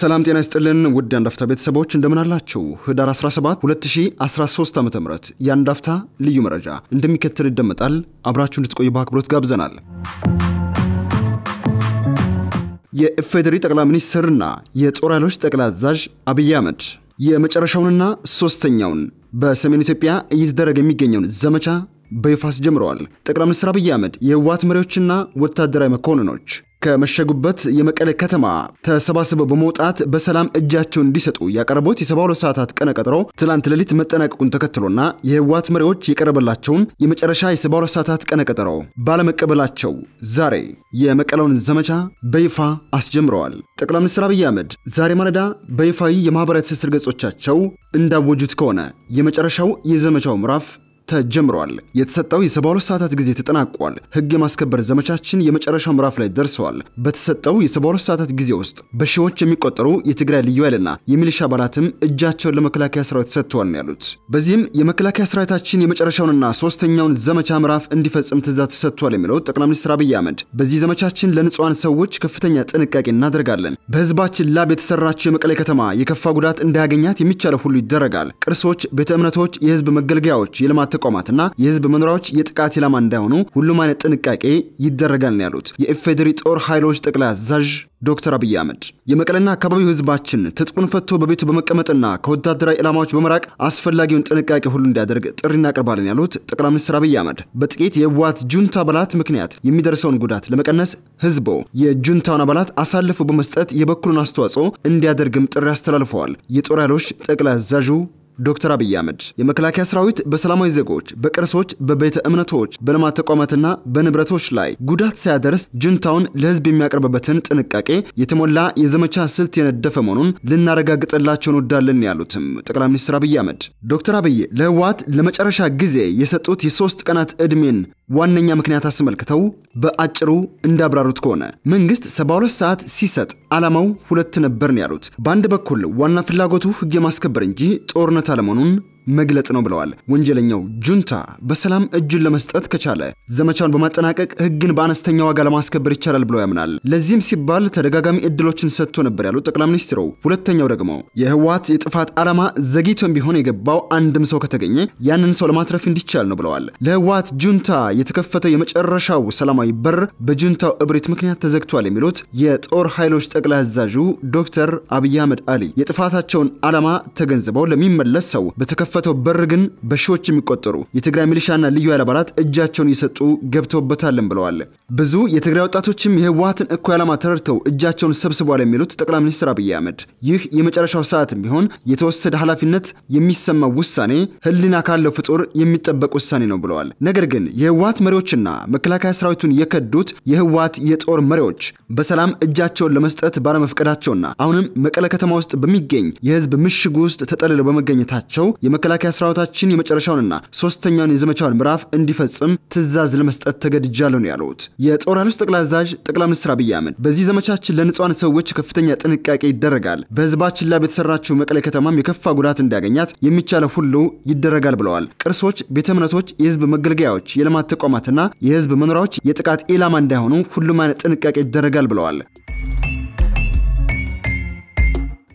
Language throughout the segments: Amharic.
ሰላም ጤና ይስጥልን ውድ የአንዳፍታ ቤተሰቦች እንደምን አላችሁ? ህዳር 17 2013 ዓ ም የአንዳፍታ ልዩ መረጃ እንደሚከተል ይደመጣል። አብራችሁ እንድትቆዩ በአክብሮት ጋብዘናል። የኢፌዴሪ ጠቅላይ ሚኒስትርና የጦር ኃይሎች ጠቅላይ አዛዥ አብይ አህመድ የመጨረሻውንና ሶስተኛውን በሰሜን ኢትዮጵያ እየተደረገ የሚገኘውን ዘመቻ በይፋ አስጀምረዋል። ጠቅላይ ሚኒስትር አብይ አህመድ የህወሓት መሪዎችና ወታደራዊ መኮንኖች ከመሸጉበት የመቀለ ከተማ ተሰባስበው በመውጣት በሰላም እጃቸውን እንዲሰጡ ያቀረቡት የሰባ ሁለት ሰዓታት ቀነ ቀጠሮ ትላንት ሌሊት መጠናቀቁን ተከትሎና የህወሓት መሪዎች የቀረበላቸውን የመጨረሻ የሰባ ሁለት ሰዓታት ቀነ ቀጠሮ ባለመቀበላቸው ዛሬ የመቀለውን ዘመቻ በይፋ አስጀምረዋል። ጠቅላይ ሚኒስትር አብይ አህመድ ዛሬ ማለዳ በይፋዊ የማህበራዊ ትስስር ገጾቻቸው እንዳወጁት ከሆነ የመጨረሻው የዘመቻው ምዕራፍ ተጀምሯል። የተሰጠው የ72 ሰዓታት ጊዜ ተጠናቋል። ህግ የማስከበር ዘመቻችን የመጨረሻ ምዕራፍ ላይ ደርሰዋል። በተሰጠው የ72 ሰዓታት ጊዜ ውስጥ በሺዎች የሚቆጠሩ የትግራይ ልዩ ኃይልና የሚሊሻ አባላትም እጃቸውን ለመከላከያ ሰራዊት ሰጥተዋል ያሉት። በዚህም የመከላከያ ሰራዊታችን የመጨረሻውንና ሶስተኛውን ዘመቻ ምዕራፍ እንዲፈጽም ትእዛዝ ተሰጥቷል የሚለው ጠቅላይ ሚኒስትር አብይ አህመድ በዚህ ዘመቻችን ለንጹሃን ሰዎች ከፍተኛ ጥንቃቄ እናደርጋለን። በህዝባችን ላብ የተሰራችው የመቀሌ ከተማ የከፋ ጉዳት እንዳያገኛት የሚቻለው ሁሉ ይደረጋል። ቅርሶች፣ ቤተ እምነቶች፣ የህዝብ መገልገያዎች፣ የልማት ተቋማትና የህዝብ መኖሪያዎች የጥቃት ኢላማ እንዳይሆኑ ሁሉም አይነት ጥንቃቄ ይደረጋል ነው ያሉት የኢፌዴሪ ጦር ኃይሎች ጠቅላይ አዛዥ ዶክተር አብይ አህመድ የመቀለና አካባቢው ህዝባችን ትጥቁን ፈቶ በቤቱ በመቀመጥና ከወታደራዊ ኢላማዎች በመራቅ አስፈላጊውን ጥንቃቄ ሁሉ እንዲያደርግ ጥሪ እናቀርባለን ያሉት ጠቅላይ ሚኒስትር አብይ አህመድ በጥቂት የህወሓት ጁንታ አባላት ምክንያት የሚደርሰውን ጉዳት ለመቀነስ ህዝቦ የጁንታውን አባላት አሳልፎ በመስጠት የበኩሉን አስተዋጽኦ እንዲያደርግም ጥሪ አስተላልፈዋል። የጦር ኃይሎች ጠቅላይ አዛዡ ዶክተር አብይ አህመድ የመከላከያ ሰራዊት በሰላማዊ ዜጎች፣ በቅርሶች፣ በቤተ እምነቶች፣ በልማት ተቋማትና በንብረቶች ላይ ጉዳት ሳያደርስ ጁንታውን ለህዝብ የሚያቀርብበትን ጥንቃቄ የተሞላ የዘመቻ ስልት የነደፈ መሆኑን ልናረጋግጥላቸው እንወዳለን ያሉትም ጠቅላይ ሚኒስትር አብይ አህመድ ዶክተር አብይ ለህወሓት ለመጨረሻ ጊዜ የሰጡት የሶስት ቀናት ዕድሜን ዋነኛ ምክንያት አስመልክተው በአጭሩ እንዳብራሩት ከሆነ መንግስት 72 ሰዓት ሲሰጥ ዓላማው ሁለት ነበር ያሉት። በአንድ በኩል ዋና ፍላጎቱ ህግ የማስከበር እንጂ ጦርነት አለመሆኑን መግለጽ ነው ብለዋል። ወንጀለኛው ጁንታ በሰላም እጁን ለመስጠት ከቻለ ዘመቻውን በማጠናቀቅ ህግን በአነስተኛ ዋጋ ለማስከበር ይቻላል ብለው ያምናል። ለዚህም ሲባል ተደጋጋሚ እድሎችን ሰጥቶ ነበር ያሉት ጠቅላይ ሚኒስትሩ። ሁለተኛው ደግሞ የህወሓት የጥፋት ዓላማ ዘግይቶም ቢሆን የገባው አንድም ሰው ከተገኘ ያንን ሰው ለማትረፍ እንዲቻል ነው ብለዋል። ለህወሓት ጁንታ የተከፈተው የመጨረሻው ሰላማዊ በር በጁንታው እብሪት ምክንያት ተዘግቷል የሚሉት የጦር ኃይሎች ጠቅላይ አዛዡ ዶክተር አብይ አህመድ አሊ የጥፋታቸውን ዓላማ ተገንዝበው ለሚመለስ ሰው በተከፈ በተከፈተው በር ግን በሺዎች የሚቆጠሩ የትግራይ ሚሊሻና ልዩ ኃይል አባላት እጃቸውን እየሰጡ ገብተውበታለን ብለዋል። ብዙ የትግራይ ወጣቶችም የህወሀትን እኩይ ዓላማ ተረድተው እጃቸውን ሰብስበዋል የሚሉት ጠቅላይ ሚኒስትር አብይ አህመድ ይህ የመጨረሻው ሰዓትም ቢሆን የተወሰደ ኃላፊነት የሚሰማው ውሳኔ ህሊና ካለው ፍጡር የሚጠበቅ ውሳኔ ነው ብለዋል። ነገር ግን የህወሀት መሪዎችና መከላከያ ሰራዊቱን የከዱት የህወሀት የጦር መሪዎች በሰላም እጃቸውን ለመስጠት ባለመፍቀዳቸውና አሁንም መቀለ ከተማ ውስጥ በሚገኝ የህዝብ ምሽግ ውስጥ ተጠልለው በመገኘታቸው የመከላከያ ሰራዊታችን የመጨረሻውንና ሶስተኛውን የዘመቻውን ምዕራፍ እንዲፈጽም ትዕዛዝ ለመስጠት ተገድጃለሁ ነው ያሉት። የጦር ኃይሎች ጠቅላይ አዛዥ ጠቅላይ ሚኒስትር አብይ አህመድ በዚህ ዘመቻችን ለንጹሃን ሰዎች ከፍተኛ ጥንቃቄ ይደረጋል። በህዝባችን ላይ በተሰራችው መቀሌ ከተማም የከፋ ጉዳት እንዲያገኛት የሚቻለው ሁሉ ይደረጋል ብለዋል። ቅርሶች፣ ቤተ እምነቶች፣ የህዝብ መገልገያዎች፣ የልማት ተቋማትና የህዝብ መኖሪያዎች የጥቃት ኢላማ እንዳይሆኑ ሁሉም አይነት ጥንቃቄ ይደረጋል ብለዋል።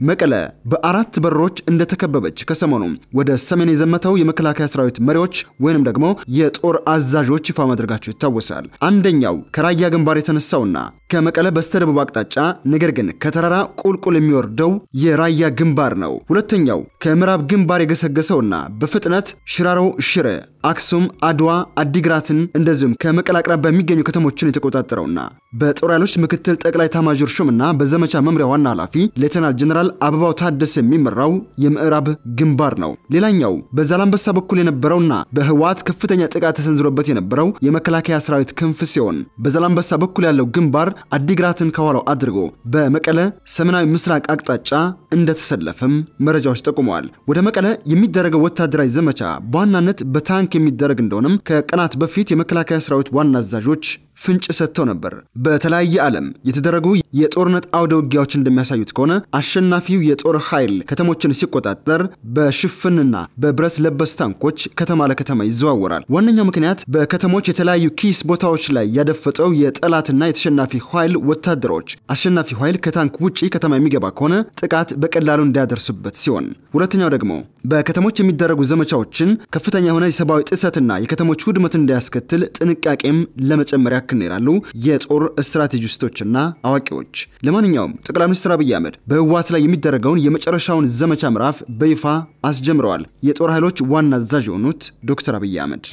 መቀለ በአራት በሮች እንደተከበበች ከሰሞኑ ወደ ሰሜን የዘመተው የመከላከያ ሰራዊት መሪዎች ወይንም ደግሞ የጦር አዛዦች ይፋ ማድረጋቸው ይታወሳል። አንደኛው ከራያ ግንባር የተነሳውና ከመቀለ በስተደቡብ አቅጣጫ ነገር ግን ከተራራ ቁልቁል የሚወርደው የራያ ግንባር ነው። ሁለተኛው ከምዕራብ ግንባር የገሰገሰውና በፍጥነት ሽራሮ፣ ሽረ፣ አክሱም፣ አድዋ፣ አዲግራትን እንደዚሁም ከመቀለ አቅራቢያ በሚገኙ ከተሞችን የተቆጣጠረውና በጦር ኃይሎች ምክትል ጠቅላይ ኤታማዦር ሹምና በዘመቻ መምሪያ ዋና ኃላፊ ሌተናል ጀነራል ጀነራል አበባው ታደሰ የሚመራው የምዕራብ ግንባር ነው። ሌላኛው በዛላምበሳ በኩል የነበረውና በህወሓት ከፍተኛ ጥቃት ተሰንዝሮበት የነበረው የመከላከያ ሰራዊት ክንፍ ሲሆን በዛላምበሳ በኩል ያለው ግንባር አዲግራትን ከኋላው አድርጎ በመቀለ ሰሜናዊ ምስራቅ አቅጣጫ እንደተሰለፈም መረጃዎች ጠቁመዋል። ወደ መቀለ የሚደረገው ወታደራዊ ዘመቻ በዋናነት በታንክ የሚደረግ እንደሆነም ከቀናት በፊት የመከላከያ ሰራዊት ዋና አዛዦች ፍንጭ ሰጥተው ነበር። በተለያየ ዓለም የተደረጉ የጦርነት አውደ ውጊያዎች እንደሚያሳዩት ከሆነ አሸናፊ አሸናፊው የጦር ኃይል ከተሞችን ሲቆጣጠር በሽፍንና በብረስ ለበስ ታንኮች ከተማ ለከተማ ይዘዋወራል። ዋነኛው ምክንያት በከተሞች የተለያዩ ኪስ ቦታዎች ላይ ያደፈጠው የጠላትና የተሸናፊ ኃይል ወታደሮች አሸናፊ ኃይል ከታንክ ውጪ ከተማ የሚገባ ከሆነ ጥቃት በቀላሉ እንዳያደርሱበት ሲሆን፣ ሁለተኛው ደግሞ በከተሞች የሚደረጉ ዘመቻዎችን ከፍተኛ የሆነ የሰብአዊ ጥሰትና የከተሞች ውድመት እንዳያስከትል ጥንቃቄም ለመጨመር ያክል ይላሉ የጦር ስትራቴጂስቶችና አዋቂዎች። ለማንኛውም ጠቅላይ ሚኒስትር አብይ አህመድ በህወሓት ላይ የሚደረገውን የመጨረሻውን ዘመቻ ምዕራፍ በይፋ አስጀምረዋል። የጦር ኃይሎች ዋና አዛዥ የሆኑት ዶክተር አብይ አህመድ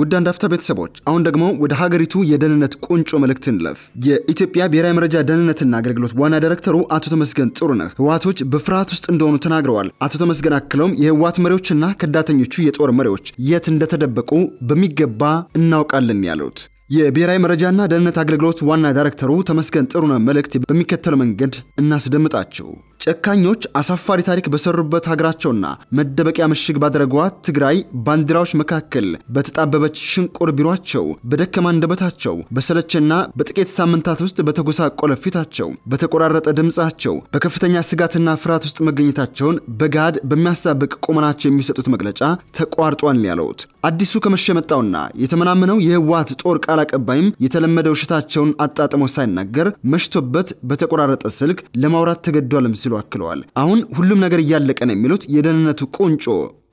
ውድ አንዳፍታ ቤተሰቦች አሁን ደግሞ ወደ ሀገሪቱ የደህንነት ቁንጮ መልእክት እንለፍ። የኢትዮጵያ ብሔራዊ መረጃ ደህንነትና አገልግሎት ዋና ዳይሬክተሩ አቶ ተመስገን ጥሩነህ ህወሓቶች በፍርሃት ውስጥ እንደሆኑ ተናግረዋል። አቶ ተመስገን አክለውም የህወሓት መሪዎችና ከዳተኞቹ የጦር መሪዎች የት እንደተደበቁ በሚገባ እናውቃለን ያሉት የብሔራዊ መረጃና ደህንነት አገልግሎት ዋና ዳይሬክተሩ ተመስገን ጥሩነህ መልእክት በሚከተለው መንገድ እናስደምጣቸው። ጨካኞች አሳፋሪ ታሪክ በሰሩበት ሀገራቸውና መደበቂያ ምሽግ ባደረጓ ትግራይ ባንዲራዎች መካከል በተጣበበች ሽንቁር ቢሯቸው፣ በደከማ አንደበታቸው፣ በሰለቸና በጥቂት ሳምንታት ውስጥ በተጎሳቆለ ፊታቸው፣ በተቆራረጠ ድምፃቸው፣ በከፍተኛ ስጋትና ፍርሃት ውስጥ መገኘታቸውን በጋድ በሚያሳብቅ ቁመናቸው የሚሰጡት መግለጫ ተቋርጧል ያለውት አዲሱ ከመሸ መጣውና የተመናመነው የህወሓት ጦር ቃል አቀባይም የተለመደው ሽታቸውን አጣጥሞ ሳይናገር መሽቶበት በተቆራረጠ ስልክ ለማውራት ተገዷልም ሲሉ አክለዋል። አሁን ሁሉም ነገር እያለቀ ነው የሚሉት የደህንነቱ ቁንጮ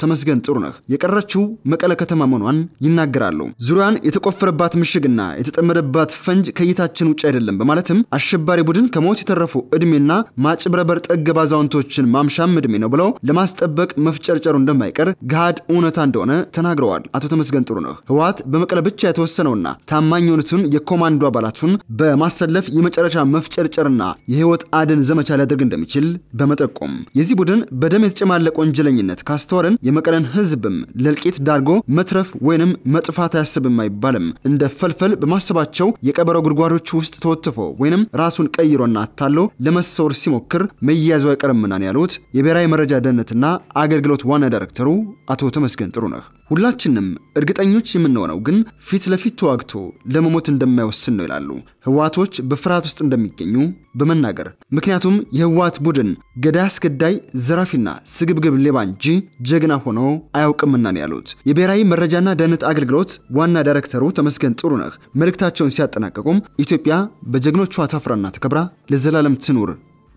ተመስገን ጥሩ ነህ የቀረችው መቀለ ከተማ መሆኗን ይናገራሉ። ዙሪያን የተቆፈረባት ምሽግና የተጠመደባት ፈንጅ ከእይታችን ውጭ አይደለም በማለትም አሸባሪ ቡድን ከሞት የተረፉ እድሜና ማጭበረበር ጠገብ አዛውንቶችን ማምሻም እድሜ ነው ብለው ለማስጠበቅ መፍጨርጨሩ እንደማይቀር ገሃድ እውነታ እንደሆነ ተናግረዋል። አቶ ተመስገን ነህ ህወሓት በመቀለ ብቻ የተወሰነውና ታማኝ የሆኑትን የኮማንዶ አባላቱን በማሰለፍ የመጨረሻ መፍጨርጨርና የህይወት አድን ዘመቻ ሊያደርግ እንደሚችል በመጠቆም የዚህ ቡድን በደም የተጨማለቅ ወንጀለኝነት ካስተዋልን የመቀለን ህዝብም ለልቂት ዳርጎ መትረፍ ወይንም መጥፋት አያስብም አይባልም። እንደ ፈልፈል በማሰባቸው የቀበሮ ጉድጓዶች ውስጥ ተወትፎ ወይንም ራሱን ቀይሮና አታሎ ለመሰወር ሲሞክር መያዙ አይቀርምናን ያሉት የብሔራዊ መረጃ ደህንነትና አገልግሎት ዋና ዳይሬክተሩ አቶ ተመስገን ነህ። ሁላችንም እርግጠኞች የምንሆነው ግን ፊት ለፊት ተዋግቶ ለመሞት እንደማይወስን ነው ይላሉ ህወሓቶች በፍርሃት ውስጥ እንደሚገኙ በመናገር ምክንያቱም የህወሓት ቡድን ገዳይ አስገዳይ ዘራፊና ስግብግብ ሌባ እንጂ ጀግና ሆኖ አያውቅምና ነው ያሉት። የብሔራዊ መረጃና ደህንነት አገልግሎት ዋና ዳይሬክተሩ ተመስገን ጥሩነህ መልእክታቸውን ሲያጠናቀቁም ኢትዮጵያ በጀግኖቿ ታፍራና ተከብራ ለዘላለም ትኑር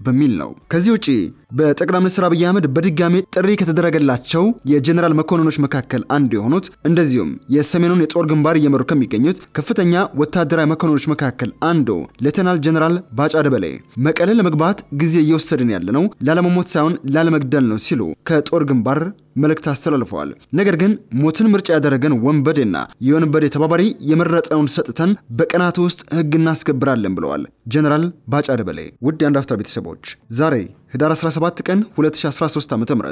በሚል ነው። ከዚህ ውጪ በጠቅላይ ሚኒስትር አብይ አህመድ በድጋሜ ጥሪ ከተደረገላቸው የጀኔራል መኮንኖች መካከል አንዱ የሆኑት እንደዚሁም የሰሜኑን የጦር ግንባር እየመሩ ከሚገኙት ከፍተኛ ወታደራዊ መኮንኖች መካከል አንዱ ሌተናል ጀኔራል ባጫ ደበሌ መቀለ ለመግባት ጊዜ እየወሰድን ነው፣ ላለመሞት ሳይሆን ላለመግደል ነው ሲሉ ከጦር ግንባር መልእክት አስተላልፈዋል። ነገር ግን ሞትን ምርጫ ያደረገን ወንበዴና የወንበዴ ተባባሪ የመረጠውን ሰጥተን በቀናት ውስጥ ህግ እናስከብራለን ብለዋል ጀነራል ባጫ ደበሌ። ውድ የአንድ አፍታ ቤተሰቦች ዛሬ ህዳር 17 ቀን 2013 ዓ ም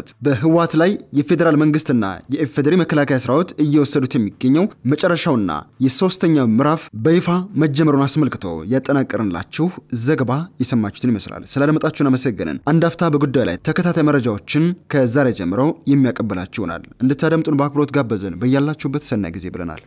ላይ የፌዴራል መንግስትና የኢፌዴሪ መከላከያ ሰራዊት እየወሰዱት የሚገኘው መጨረሻውና የሶስተኛው ምዕራፍ በይፋ መጀመሩን አስመልክቶ ያጠናቀርንላችሁ ዘገባ የሰማችሁትን ይመስላል። ስላደመጣችሁን አመሰግንን። አንድ አፍታ በጉዳዩ ላይ ተከታታይ መረጃዎችን ከዛሬ ጀምሮ የሚያቀብላችሁ ይሆናል። እንድታደምጡን በአክብሮት ጋበዘን በያላችሁበት ሰናይ ጊዜ ብለናል።